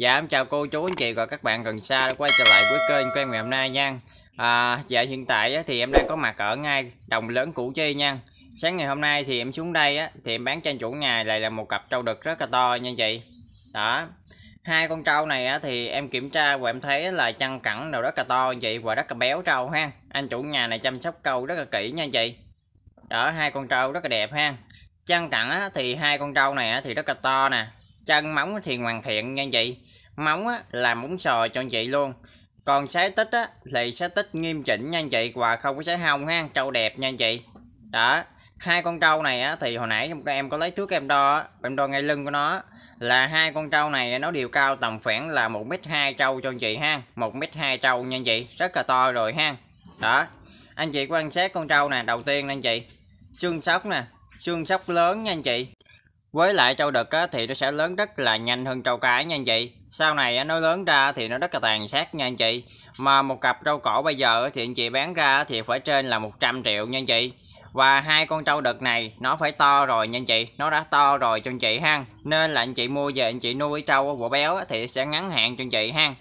Dạ em chào cô chú anh chị và các bạn gần xa đã quay trở lại với kênh của em ngày hôm nay nha à, Dạ hiện tại thì em đang có mặt ở ngay Đồng Lớn Củ Chi nha Sáng ngày hôm nay thì em xuống đây á, thì em bán cho anh chủ nhà lại là một cặp trâu đực rất là to nha chị Đó Hai con trâu này á, thì em kiểm tra và em thấy là chăn cẳng nào rất là to anh chị và rất là béo trâu ha Anh chủ nhà này chăm sóc câu rất là kỹ nha chị Đó hai con trâu rất là đẹp ha Chăn cẳng á, thì hai con trâu này á, thì rất là to nè chân móng thì hoàn thiện nha chị móng á, là móng sò cho chị luôn còn xé tích á, thì xé tích nghiêm chỉnh nha chị và không có xé hông ha trâu đẹp nha chị đó hai con trâu này á, thì hồi nãy em có lấy thước em đo em đo ngay lưng của nó là hai con trâu này nó đều cao tầm khoảng là một mét hai trâu cho anh chị ha một mét hai trâu nha anh chị rất là to rồi ha đó anh chị quan sát con trâu nè đầu tiên nè anh chị xương sóc nè xương sóc lớn nha anh chị với lại trâu đực á, thì nó sẽ lớn rất là nhanh hơn trâu cái nha anh chị. Sau này nó lớn ra thì nó rất là tàn sát nha anh chị. Mà một cặp trâu cổ bây giờ thì anh chị bán ra thì phải trên là 100 triệu nha anh chị. Và hai con trâu đực này nó phải to rồi nha anh chị, nó đã to rồi cho anh chị ha. Nên là anh chị mua về anh chị nuôi trâu của béo thì sẽ ngắn hạn cho anh chị ha.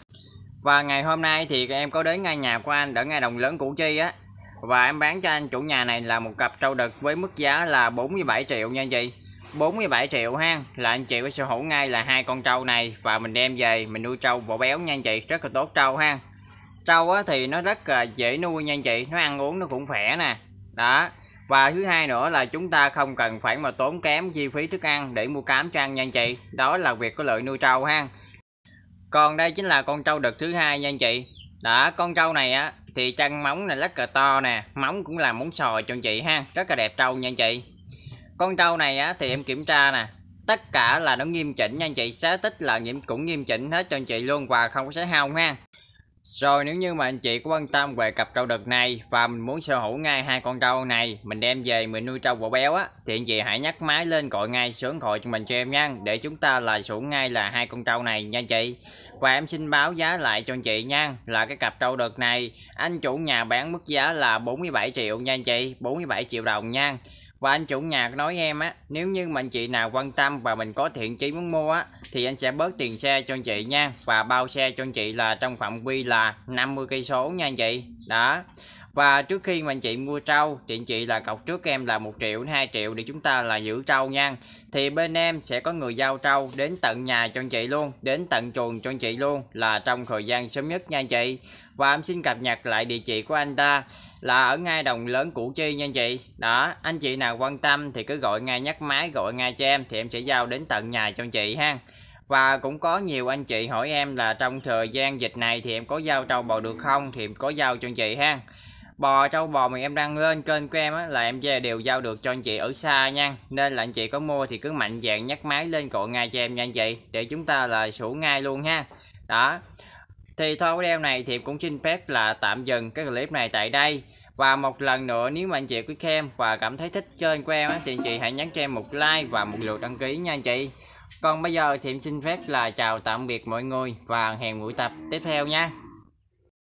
Và ngày hôm nay thì em có đến ngay nhà của anh ở ngay đồng lớn Củ Chi á. Và em bán cho anh chủ nhà này là một cặp trâu đực với mức giá là 47 triệu nha anh chị 47 triệu ha là anh chị có sở hữu ngay là hai con trâu này và mình đem về mình nuôi trâu vỏ béo nha anh chị rất là tốt trâu ha trâu á, thì nó rất là dễ nuôi nha anh chị nó ăn uống nó cũng khỏe nè đó và thứ hai nữa là chúng ta không cần phải mà tốn kém chi phí thức ăn để mua cám cho ăn nha anh chị đó là việc có lợi nuôi trâu ha còn đây chính là con trâu đực thứ hai nha anh chị đó con trâu này á thì chân móng này rất là to nè móng cũng là móng sò cho anh chị ha rất là đẹp trâu nha anh chị con trâu này á, thì em kiểm tra nè tất cả là nó nghiêm chỉnh nha anh chị xá tích là nghiêm cũng nghiêm chỉnh hết cho anh chị luôn và không có sẽ hao ha rồi nếu như mà anh chị có quan tâm về cặp trâu đực này và mình muốn sở hữu ngay hai con trâu này mình đem về mình nuôi trâu vỗ béo á thì anh chị hãy nhắc máy lên gọi ngay sướng gọi cho mình cho em nha để chúng ta lại xuống ngay là hai con trâu này nha anh chị và em xin báo giá lại cho anh chị nha là cái cặp trâu đực này anh chủ nhà bán mức giá là 47 triệu nha anh chị 47 triệu đồng nha và anh chủ nhà nói em á, nếu như mà anh chị nào quan tâm và mình có thiện chí muốn mua á, thì anh sẽ bớt tiền xe cho anh chị nha. Và bao xe cho anh chị là trong phạm vi là 50 cây số nha anh chị. Đó và trước khi mà anh chị mua trâu thì anh chị là cọc trước em là một triệu đến 2 triệu để chúng ta là giữ trâu nha thì bên em sẽ có người giao trâu đến tận nhà cho anh chị luôn đến tận chuồng cho anh chị luôn là trong thời gian sớm nhất nha anh chị và em xin cập nhật lại địa chỉ của anh ta là ở ngay đồng lớn Củ Chi nha anh chị đó anh chị nào quan tâm thì cứ gọi ngay nhắc máy gọi ngay cho em thì em sẽ giao đến tận nhà cho anh chị ha và cũng có nhiều anh chị hỏi em là trong thời gian dịch này thì em có giao trâu bò được không thì em có giao cho anh chị ha bò trâu bò mình em đăng lên kênh của em á là em về đều giao được cho anh chị ở xa nha nên là anh chị có mua thì cứ mạnh dạn nhắc máy lên cọ ngay cho em nha anh chị để chúng ta là sủ ngay luôn ha đó thì thôi video này thì cũng xin phép là tạm dừng cái clip này tại đây và một lần nữa nếu mà anh chị quý khen và cảm thấy thích kênh của em á, thì anh chị hãy nhấn cho em một like và một lượt đăng ký nha anh chị. Còn bây giờ thì em xin phép là chào tạm biệt mọi người và hẹn buổi tập tiếp theo nha.